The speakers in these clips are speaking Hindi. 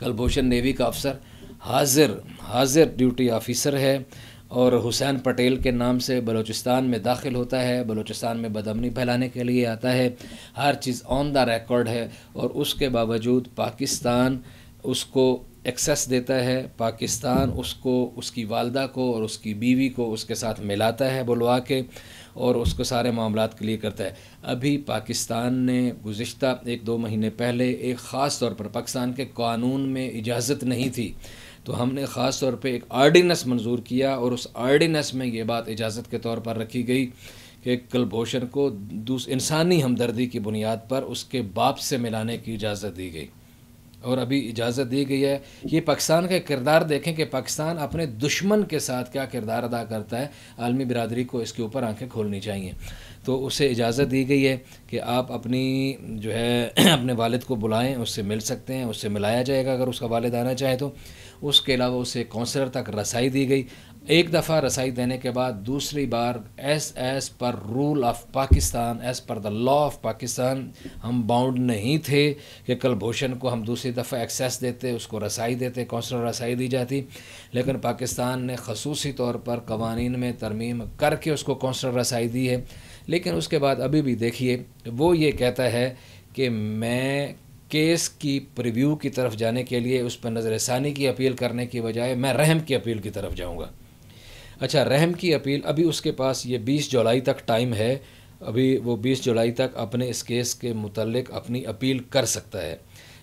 कलभूषण नेवी का अफसर हाजिर हाजिर ड्यूटी ऑफिसर है और हुसैन पटेल के नाम से बलूचिस्तान में दाखिल होता है बलूचिस्तान में बदमनी फैलाने के लिए आता है हर चीज़ ऑन द रिकॉर्ड है और उसके बावजूद पाकिस्तान उसको एक्सेस देता है पाकिस्तान उसको उसकी वालदा को और उसकी बीवी को उसके साथ मिलाता है बुलवा के और उसको सारे मामला क्लियर करता है अभी पाकिस्तान ने गुज्त एक दो महीने पहले एक ख़ास तौर पर पाकिस्तान के कानून में इजाज़त नहीं थी तो हमने ख़ास तौर पर एक आर्डीनेंस मंजूर किया और उस आर्डीनेंस में ये बात इजाज़त के तौर पर रखी गई कि कुलभूषण को इंसानी हमदर्दी की बुनियाद पर उसके बाप से मिलाने की इजाज़त दी गई और अभी इजाज़त दी गई है ये पाकिस्तान का किरदार देखें कि पाकिस्तान अपने दुश्मन के साथ क्या किरदार अदा करता है आलमी बिरादरी को इसके ऊपर आंखें खोलनी चाहिए तो उसे इजाज़त दी गई है कि आप अपनी जो है अपने वालिद को बुलाएं उससे मिल सकते हैं उससे मिलाया जाएगा अगर उसका वालिद आना चाहे तो उसके अलावा उसे काउंसलर तक रसाई दी गई एक दफ़ा रसाई देने के बाद दूसरी बार as as per rule of Pakistan as per the law of Pakistan हम बाउंड नहीं थे कि कलभूषण को हम दूसरी दफ़ा एक्सेस देते उसको रसाई देते कौंसलर रसाई दी जाती लेकिन पाकिस्तान ने खसूसी तौर पर कवानीन में तरमीम करके उसको कौंसलर रसाई दी है लेकिन उसके बाद अभी भी देखिए वो ये कहता है कि मैं केस की प्रिव्यू की तरफ जाने के लिए उस पर नज़रसानी की अपील करने की बजाय मैं रहम की अपील की तरफ जाऊँगा अच्छा रहम की अपील अभी उसके पास ये बीस जुलाई तक टाइम है अभी वो बीस जुलाई तक अपने इस केस के मतलब अपनी अपील कर सकता है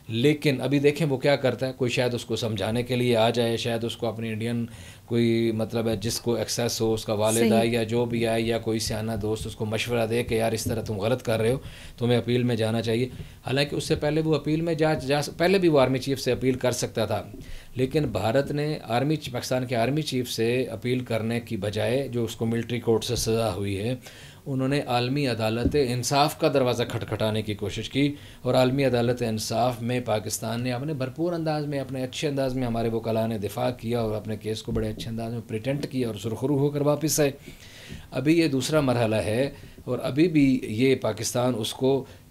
लेकिन अभी देखें वो क्या करता है कोई शायद उसको समझाने के लिए आ जाए शायद उसको अपनी इंडियन कोई मतलब है जिसको एक्सेस हो उसका वालद आए या जो भी आए या कोई सियाना दोस्त उसको मशवरा दे कि यार इस तरह तुम गलत कर रहे हो तुम्हें तो अपील में जाना चाहिए हालांकि उससे पहले वो अपील में जा, जा पहले भी वो आर्मी चीफ से अपील कर सकता था लेकिन भारत ने आर्मी पाकिस्तान के आर्मी चीफ से अपील करने की बजाय जो उसको मिल्ट्री कोर्ट से सज़ा हुई है उन्होंने आलमी अदालत इंसाफ का दरवाज़ा खटखटाने की कोशिश की और आलमी अदालत इंसाफ में पाकिस्तान ने अपने भरपूर अंदाज में अपने अच्छे अंदाज में हमारे वकला ने दिफा किया और अपने केस को बड़े अच्छे अंदाज में प्रिटेंट किया और सुरखरू होकर वापस आए अभी ये दूसरा मरहला है और अभी भी ये पाकिस्तान उसको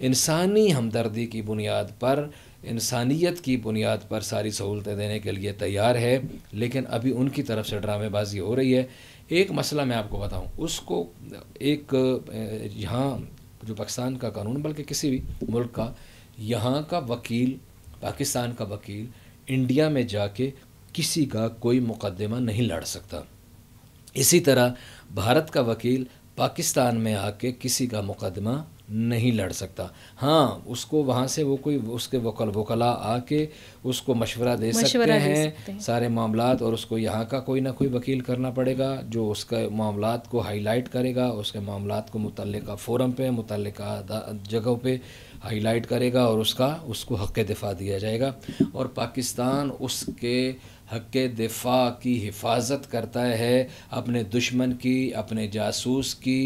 इंसानी हमदर्दी की बुनियाद पर इंसानियत की बुनियाद पर सारी सहूलतें देने के लिए तैयार है लेकिन अभी उनकी तरफ से ड्रामेबाजी हो रही है एक मसला मैं आपको बताऊं उसको एक यहाँ जो पाकिस्तान का कानून बल्कि किसी भी मुल्क का यहाँ का वकील पाकिस्तान का वकील इंडिया में जाके किसी का कोई मुकदमा नहीं लड़ सकता इसी तरह भारत का वकील पाकिस्तान में आके किसी का मुकदमा नहीं लड़ सकता हाँ उसको वहाँ से वो कोई उसके वकल वकला आके उसको मशवरा दे सकते हैं सारे मामला और उसको यहाँ का कोई ना कोई वकील करना पड़ेगा जो उसके मामला को हाईलाइट करेगा उसके मामला को मुतल फ़ोरम पे मुतल जगहों पर हाईलाइट करेगा और उसका उसको हक़ दिफा दिया जाएगा और पाकिस्तान उसके हक़ दिफा की हिफाजत करता है अपने दुश्मन की अपने जासूस की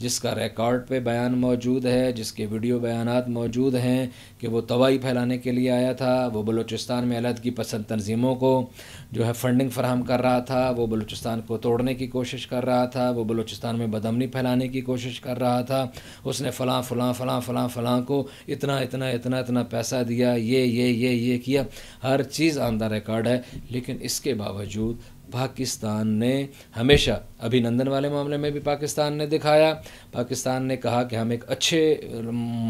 जिसका रिकॉर्ड पे बयान मौजूद है जिसके वीडियो बयान मौजूद हैं कि वो तबाही फैलाने के लिए आया था वो बलूचिस्तान में की पसंद तनजीमों को जो है फंडिंग फराहम कर रहा था वो बलूचिस्तान को तोड़ने की कोशिश कर रहा था वो बलूचिस्तान में बदमनी फैलाने की कोशिश कर रहा था उसने फ़लाँ फ़लाँ फ़लाँ फ़लाँ फ़लाँ को इतना इतना इतना इतना पैसा दिया ये ये ये ये किया हर चीज़ ऑन द रिकॉर्ड है लेकिन इसके बावजूद पाकिस्तान ने हमेशा अभिनंदन वाले मामले में भी पाकिस्तान ने दिखाया पाकिस्तान ने कहा कि हम एक अच्छे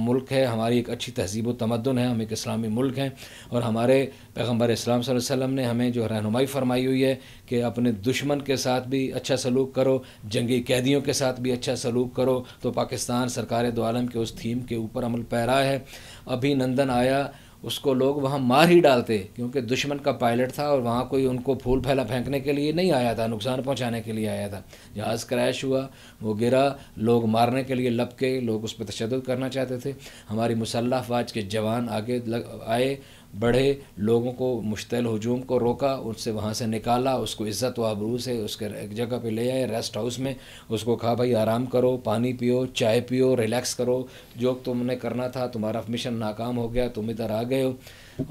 मुल्क है हमारी एक अच्छी तहजीब व तमदन है हम एक इस्लामी मुल्क हैं और हमारे पैगम्बर इस्लाम वसल्लम ने हमें जो रहनुमाई फरमाई हुई है कि अपने दुश्मन के साथ भी अच्छा सलूक करो जंगी कैदियों के साथ भी अच्छा सलूक करो तो पाकिस्तान सरकार दो आलम के उस थीम के ऊपर अमल पैरा है अभिनंदन आया उसको लोग वहाँ मार ही डालते क्योंकि दुश्मन का पायलट था और वहाँ कोई उनको फूल फैला फेंकने के लिए नहीं आया था नुकसान पहुँचाने के लिए आया था जहाज़ क्रैश हुआ वो गिरा लोग मारने के लिए लपके लोग उस पर तशद करना चाहते थे हमारी मुसल्ह अफवाज के जवान आगे लग, आए बढ़े लोगों को मुश्तल हजूम को रोका उससे वहाँ से निकाला उसको इज़्ज़त व आबरू से उसके एक जगह पे ले आए रेस्ट हाउस में उसको कहा भाई आराम करो पानी पियो चाय पियो रिलैक्स करो जो तुमने करना था तुम्हारा मिशन नाकाम हो गया तुम इधर आ गए हो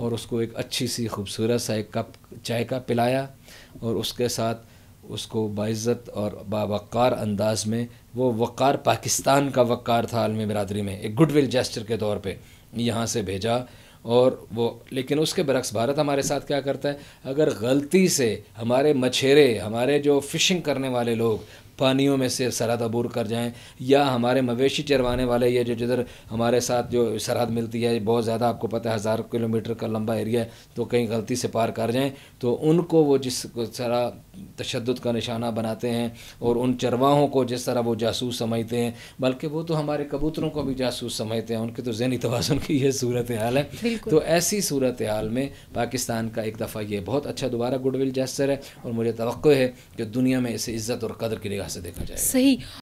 और उसको एक अच्छी सी खूबसूरत सा एक कप चाय का पिलाया और उसके साथ उसको बाज़्ज़त और बावक़ार अंदाज में वो वक़ार पाकिस्तान का वक़ार था आलमी बरदरी में एक गुडविल जेस्टर के तौर पर यहाँ से भेजा और वो लेकिन उसके बरक्स भारत हमारे साथ क्या करता है अगर गलती से हमारे मछेरे हमारे जो फ़िशिंग करने वाले लोग पानियों में से सरहद अबूर कर जाएं या हमारे मवेशी चरवाने वाले ये जो जिधर हमारे साथ जो सरहद मिलती है बहुत ज़्यादा आपको पता है हज़ार किलोमीटर का लंबा एरिया है तो कहीं गलती से पार कर जाएं तो उनको वो जिस तरह तशद का निशाना बनाते हैं और उन चरवाहों को जिस तरह वो जासूस समझते हैं बल्कि वो तो हमारे कबूतरों को भी जासूस समझते हैं उनके तो जहनी तोज़न की यह सूरत हाल है तो ऐसी सूरत हाल में पाकिस्तान का एक दफ़ा ये बहुत अच्छा दोबारा गुडविल जैसर है और मुझे तो है कि दुनिया में इसे इज़्ज़त और कदर के लिए तरह से देखा जाए सही